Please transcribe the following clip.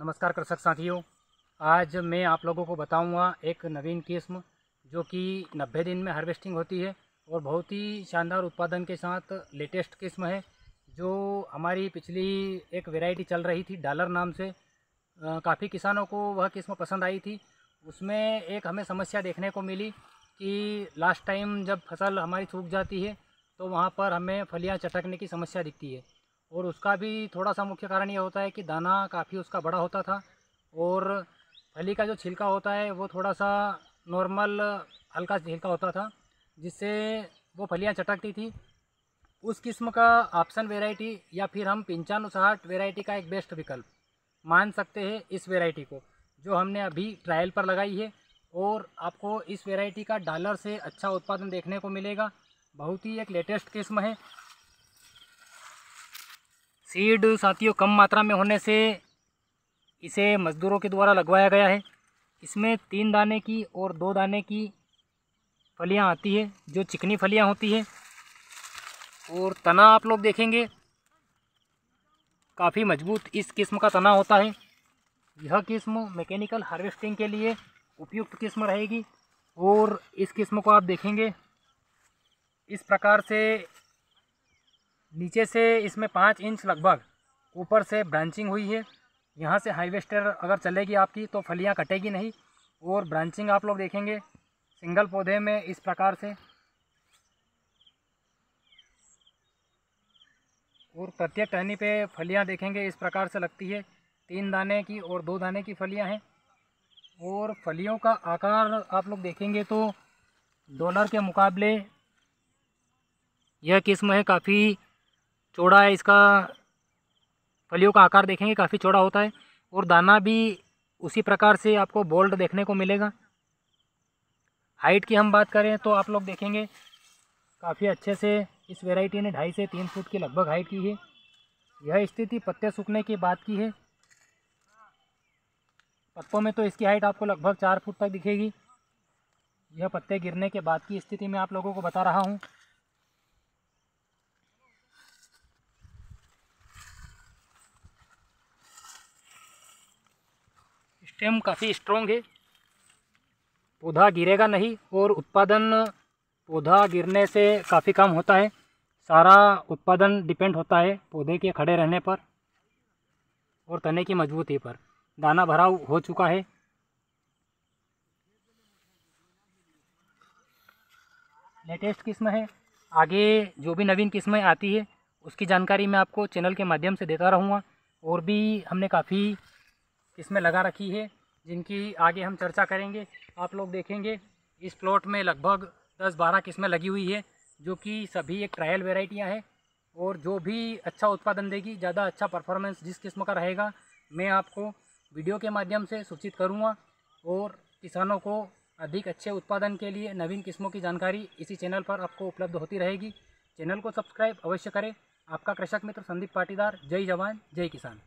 नमस्कार कृषक साथियों आज मैं आप लोगों को बताऊंगा एक नवीन किस्म जो कि 90 दिन में हार्वेस्टिंग होती है और बहुत ही शानदार उत्पादन के साथ लेटेस्ट किस्म है जो हमारी पिछली एक वेराइटी चल रही थी डॉलर नाम से काफ़ी किसानों को वह किस्म पसंद आई थी उसमें एक हमें समस्या देखने को मिली कि लास्ट टाइम जब फसल हमारी सूख जाती है तो वहाँ पर हमें फलियाँ चटकने की समस्या दिखती है और उसका भी थोड़ा सा मुख्य कारण ये होता है कि दाना काफ़ी उसका बड़ा होता था और फली का जो छिलका होता है वो थोड़ा सा नॉर्मल हल्का छिलका होता था जिससे वो फलियाँ चटकती थी उस किस्म का ऑप्शन वेराइटी या फिर हम पिंचानुसाठ वेराइटी का एक बेस्ट विकल्प मान सकते हैं इस वेराइटी को जो हमने अभी ट्रायल पर लगाई है और आपको इस वेराइटी का डॉलर से अच्छा उत्पादन देखने को मिलेगा बहुत ही एक लेटेस्ट किस्म है सीड साथियों कम मात्रा में होने से इसे मज़दूरों के द्वारा लगवाया गया है इसमें तीन दाने की और दो दाने की फलियां आती है जो चिकनी फलियां होती है और तना आप लोग देखेंगे काफ़ी मजबूत इस किस्म का तना होता है यह किस्म मैकेनिकल हार्वेस्टिंग के लिए उपयुक्त किस्म रहेगी और इस किस्म को आप देखेंगे इस प्रकार से नीचे से इसमें पाँच इंच लगभग ऊपर से ब्रांचिंग हुई है यहाँ से हाईवेस्टर अगर चलेगी आपकी तो फलियाँ कटेगी नहीं और ब्रांचिंग आप लोग देखेंगे सिंगल पौधे में इस प्रकार से और प्रत्येक टहनी पे फलियाँ देखेंगे इस प्रकार से लगती है तीन दाने की और दो दाने की फलियाँ हैं और फलियों का आकार आप लोग देखेंगे तो डॉलर के मुकाबले यह किस्म है काफ़ी चौड़ा है इसका फलियों का आकार देखेंगे काफ़ी चौड़ा होता है और दाना भी उसी प्रकार से आपको बोल्ड देखने को मिलेगा हाइट की हम बात करें तो आप लोग देखेंगे काफ़ी अच्छे से इस वेराइटी ने ढाई से तीन फुट की लगभग हाइट की है यह स्थिति पत्ते सूखने की बात की है पत्तों में तो इसकी हाइट आपको लगभग चार फुट तक दिखेगी यह पत्ते गिरने के बाद की स्थिति में आप लोगों को बता रहा हूँ स्टेम काफ़ी स्ट्रोंग है पौधा गिरेगा नहीं और उत्पादन पौधा गिरने से काफ़ी कम होता है सारा उत्पादन डिपेंड होता है पौधे के खड़े रहने पर और तने की मजबूती पर दाना भराव हो चुका है लेटेस्ट किस्म है आगे जो भी नवीन किस्में आती है उसकी जानकारी मैं आपको चैनल के माध्यम से देता रहूँगा और भी हमने काफ़ी इसमें लगा रखी है जिनकी आगे हम चर्चा करेंगे आप लोग देखेंगे इस प्लॉट में लगभग 10-12 किस्में लगी हुई है जो कि सभी एक ट्रायल वेराइटियाँ हैं और जो भी अच्छा उत्पादन देगी ज़्यादा अच्छा परफॉर्मेंस जिस किस्म का रहेगा मैं आपको वीडियो के माध्यम से सूचित करूँगा और किसानों को अधिक अच्छे उत्पादन के लिए नवीन किस्मों की जानकारी इसी चैनल पर आपको उपलब्ध होती रहेगी चैनल को सब्सक्राइब अवश्य करें आपका कृषक मित्र संदीप पाटीदार जय जवान जय किसान